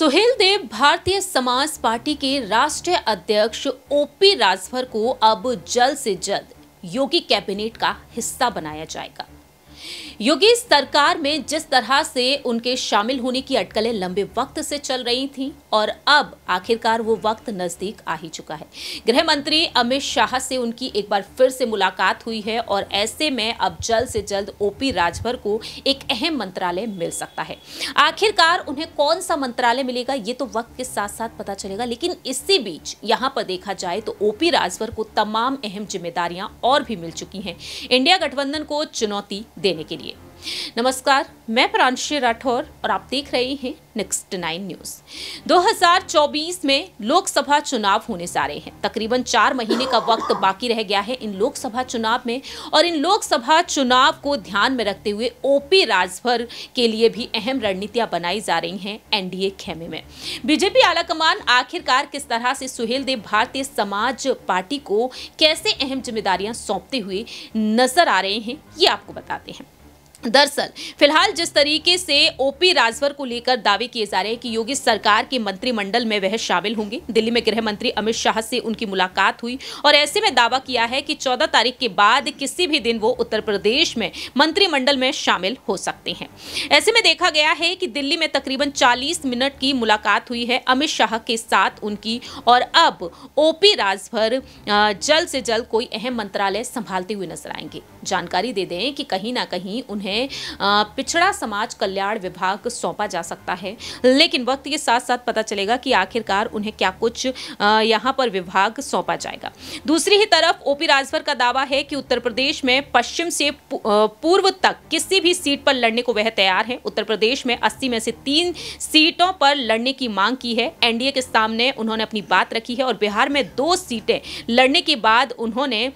सुहेल देव भारतीय समाज पार्टी के राष्ट्रीय अध्यक्ष ओपी राजभर को अब जल्द से जल्द योगी कैबिनेट का हिस्सा बनाया जाएगा योगी सरकार में जिस तरह से उनके शामिल होने की अटकलें लंबे वक्त से चल रही थीं और अब आखिरकार वो वक्त नज़दीक आ ही चुका है गृह मंत्री अमित शाह से उनकी एक बार फिर से मुलाकात हुई है और ऐसे में अब जल्द से जल्द ओपी राजभर को एक अहम मंत्रालय मिल सकता है आखिरकार उन्हें कौन सा मंत्रालय मिलेगा ये तो वक्त के साथ साथ पता चलेगा लेकिन इसी बीच यहाँ पर देखा जाए तो ओपी राजभर को तमाम अहम जिम्मेदारियां और भी मिल चुकी हैं इंडिया गठबंधन को चुनौती दे देने के लिए नमस्कार मैं प्रांशी राठौर और आप देख रहे हैं नेक्स्ट नाइन न्यूज 2024 में लोकसभा चुनाव होने जा रहे हैं तकरीबन चार महीने का वक्त बाकी रह गया है इन लोकसभा चुनाव में और इन लोकसभा चुनाव को ध्यान में रखते हुए ओपी राजभर के लिए भी अहम रणनीतियां बनाई जा रही हैं एनडीए खेमे में बीजेपी आलाकमान आखिरकार किस तरह से सुहेल देव भारतीय समाज पार्टी को कैसे अहम जिम्मेदारियां सौंपते हुए नजर आ रहे हैं ये आपको बताते हैं दरअसल फिलहाल जिस तरीके से ओपी राजभर को लेकर दावे किए जा रहे हैं कि योगी सरकार के मंत्रिमंडल में वह शामिल होंगे दिल्ली में गृह मंत्री अमित शाह से उनकी मुलाकात हुई और ऐसे में दावा किया है कि 14 तारीख के बाद किसी भी दिन वो उत्तर प्रदेश में मंत्रिमंडल में शामिल हो सकते हैं ऐसे में देखा गया है कि दिल्ली में तकरीबन चालीस मिनट की मुलाकात हुई है अमित शाह के साथ उनकी और अब ओ राजभर जल्द से जल्द कोई अहम मंत्रालय संभालते हुए नजर आएंगे जानकारी दे दें कि कहीं ना कहीं उन्हें उन्हें पिछड़ा समाज कल्याण विभाग सौंपा जा सकता है लेकिन वक्त के साथ साथ पता चलेगा कि आखिरकार उन्हें क्या कुछ यहाँ पर विभाग सौंपा जाएगा दूसरी ही तरफ ओपी राजभर का दावा है कि उत्तर प्रदेश में पश्चिम से पूर्व तक किसी भी सीट पर लड़ने को वह तैयार है उत्तर प्रदेश में अस्सी में से तीन सीटों पर लड़ने की मांग की है एनडीए के सामने उन्होंने अपनी बात रखी है और बिहार में दो सीटें लड़ने के बाद उन्होंने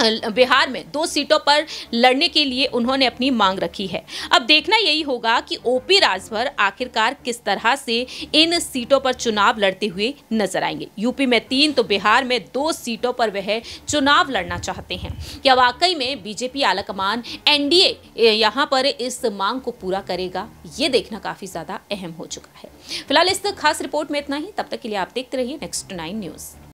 बिहार में दो सीटों पर लड़ने के लिए उन्होंने अपनी मांग रखी है अब देखना यही होगा कि ओपी राजभर आखिरकार किस तरह से इन सीटों पर चुनाव लड़ते हुए नजर आएंगे यूपी में तीन तो बिहार में दो सीटों पर वह चुनाव लड़ना चाहते हैं क्या वाकई में बीजेपी आलाकमान एनडीए यहाँ पर इस मांग को पूरा करेगा ये देखना काफ़ी ज़्यादा अहम हो चुका है फिलहाल इस खास रिपोर्ट में इतना ही तब तक के लिए आप देखते रहिए नेक्स्ट नाइन न्यूज़